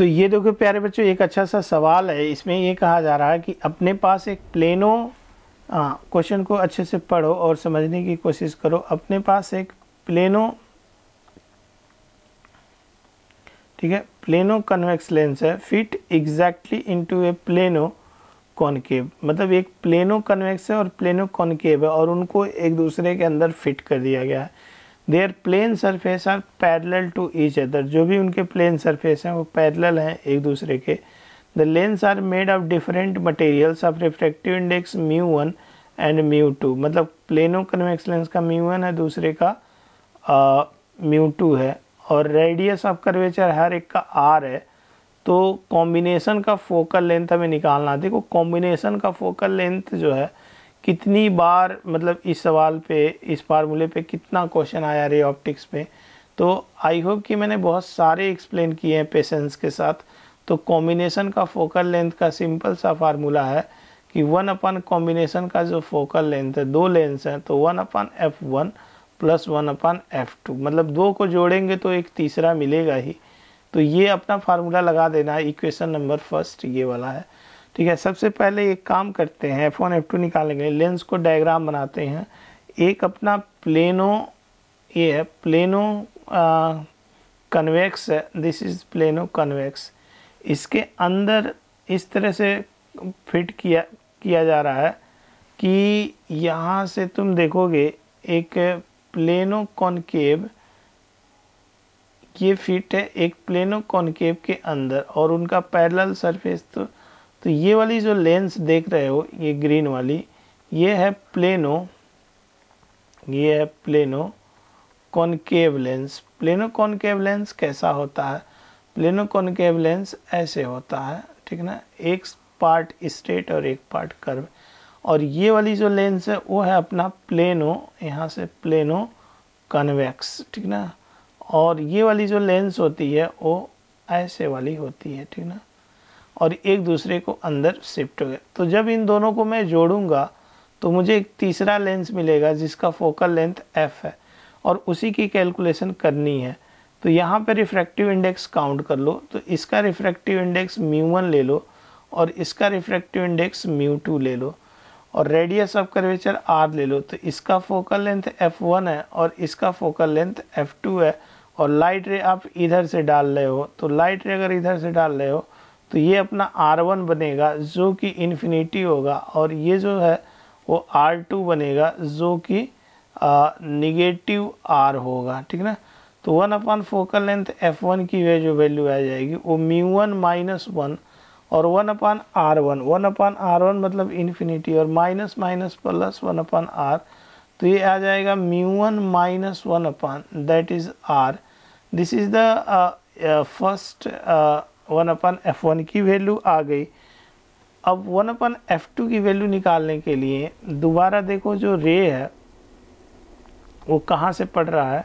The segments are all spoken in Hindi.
तो ये देखो प्यारे बच्चों एक अच्छा सा सवाल है इसमें ये कहा जा रहा है कि अपने पास एक प्लेनो क्वेश्चन को अच्छे से पढ़ो और समझने की कोशिश करो अपने पास एक प्लेनो ठीक है प्लेनो कन्वेक्स लेंस है fit exactly into a plano concave मतलब एक प्लेनो कन्वेक्स है और प्लेनो कॉनकेव है और उनको एक दूसरे के अंदर फिट कर दिया गया है there plane surface are parallel to each other जो भी उनके प्लेन सरफेस हैं वो पैरेलल हैं एक दूसरे के the lens are made of different materials of refractive index mu one and mu two मतलब प्लेनो कन्वेक्स लेंस का म्यू वन है दूसरे का म्यू टू है और रेडियस ऑफ कर्वेचर हर एक का आर है तो कॉम्बिनेशन का फोकल लेंथ हमें निकालना देखो कॉम्बिनेशन का फोकल लेंथ जो है कितनी बार मतलब इस सवाल पे इस फार्मूले पे कितना क्वेश्चन आया रे ऑप्टिक्स में तो आई होप कि मैंने बहुत सारे एक्सप्लेन किए हैं पेशेंस के साथ तो कॉम्बिनेशन का फोकल लेंथ का सिंपल सा फार्मूला है कि वन अपन कॉम्बिनेशन का जो फोकल लेंथ है दो लेंस हैं तो one upon f one plus one upon f two मतलब दो को जोड़ेंगे तो एक तीसरा मिलेगा ही तो ये अपना फार्मूला लगा देना है इक्वेशन नंबर फर्स्ट ये वाला है ठीक है सबसे पहले एक काम करते हैं एफ वन एफ टू निकालने के लिए लेंस को डायग्राम बनाते हैं एक अपना प्लेनो ये है प्लेनो कन्वेक्स है दिस इज़ प्लेनो कन्वेक्स इसके अंदर इस तरह से फिट किया किया जा रहा है कि यहाँ से तुम देखोगे एक प्लेनो कॉनकेव ये फिट है एक प्लेनो कॉनकेव के अंदर और उनका पैरेलल सरफेस तो तो ये वाली जो लेंस देख रहे हो ये ग्रीन वाली ये है प्लेनो ये है plano concave lens plano concave lens कैसा होता है प्लेनो कॉनकेव लेंस ऐसे होता है ठीक ना एक पार्ट स्ट्रेट और एक पार्ट कर्व और ये वाली जो लेंस है वो है अपना प्लेनो यहाँ से प्लेनो कन्वेक्स ठीक ना और ये वाली जो लेंस होती है वो ऐसे वाली होती है ठीक ना और एक दूसरे को अंदर शिफ्ट हो गया तो जब इन दोनों को मैं जोड़ूंगा तो मुझे एक तीसरा लेंस मिलेगा जिसका फोकल लेंथ एफ है और उसी की कैलकुलेशन करनी है तो यहाँ पर रिफ्रैक्टिव इंडेक्स काउंट कर लो तो इसका रिफ्रैक्टिव इंडेक्स म्यू वन ले लो और इसका रिफ्रैक्टिव इंडेक्स म्यू टू ले लो और रेडियस ऑफ कर्वेचर आर ले लो तो इसका फोकल लेंथ एफ वन है और इसका फोकल लेंथ एफ टू है और लाइट रे आप इधर से डाल रहे हो तो लाइट रे अगर इधर से डाल रहे हो तो ये अपना आर वन बनेगा जो कि इन्फिनिटी होगा और ये जो है वो आर टू बनेगा जो कि निगेटिव आर होगा ठीक ना तो one upon focal length f one की वे जो वैल्यू आ जाएगी वो म्यू वन माइनस वन और one upon R one one upon R one मतलब इन्फिनिटी और minus minus plus one upon R तो ये आ जाएगा mu one minus one upon that is R this is the first one upon f one की वैल्यू आ गई अब वन अपन एफ़ टू की वैल्यू निकालने के लिए दोबारा देखो जो रे है वो कहाँ से पड़ रहा है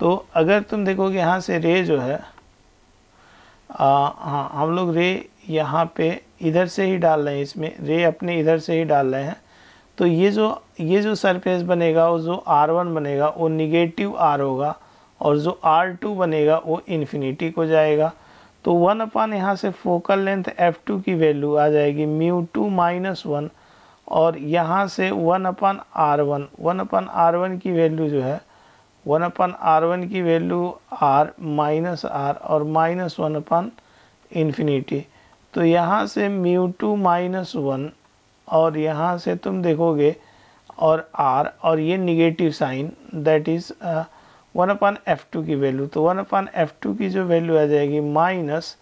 तो अगर तुम देखोगे यहाँ से रे जो है आ, हाँ हम लोग रे यहाँ पे इधर से ही डाल रहे हैं इसमें रे अपने इधर से ही डाल रहे हैं तो ये जो ये जो सरफेस बनेगा वो जो आर वन बनेगा वो निगेटिव आर होगा और जो आर टू बनेगा वो इन्फिनिटी को जाएगा तो वन अपान यहाँ से फोकल लेंथ एफ टू की वैल्यू आ जाएगी म्यू टू माइनस वन और यहाँ से one upon R one one upon R one की वैल्यू जो है वन अपान आर वन की वैल्यू आर माइनस आर और माइनस वन अपान इन्फिनीटी तो यहाँ से म्यू टू माइनस वन और यहाँ से तुम देखोगे और आर और ये negative sign that is one upon f two की वैल्यू तो वन अपान एफ टू की जो वैल्यू आ जाएगी minus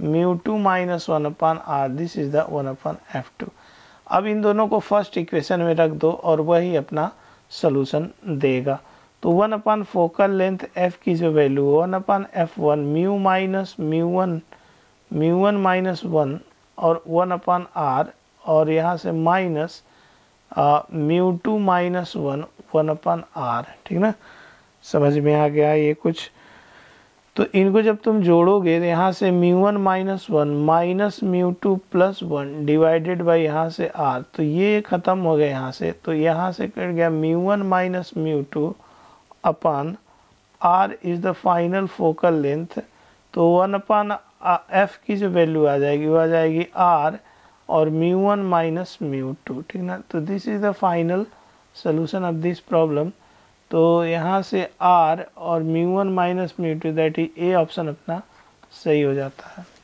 mu two minus one upon R this is the one upon f two अब इन दोनों को फर्स्ट इक्वेशन में रख दो और वही अपना सोल्यूशन देगा तो one upon focal length f की जो वैल्यू है one upon f one mu minus mu one mu one minus one और वन अपान आर और यहाँ से minus mu two minus one one upon R ठीक ना समझ में आ गया ये कुछ तो इनको जब तुम जोड़ोगे तो यहाँ से mu one minus one minus mu two plus one divided by यहाँ से आर तो ये ख़त्म हो गया यहाँ से तो यहाँ से कट गया mu one minus mu two upon R is the final focal length तो वन अपन एफ की जो वैल्यू आ जाएगी वो आ जाएगी आर और mu one minus mu two ठीक ना तो this is the final solution of this problem तो यहाँ से आर और mu one minus mu two that is a option अपना सही हो जाता है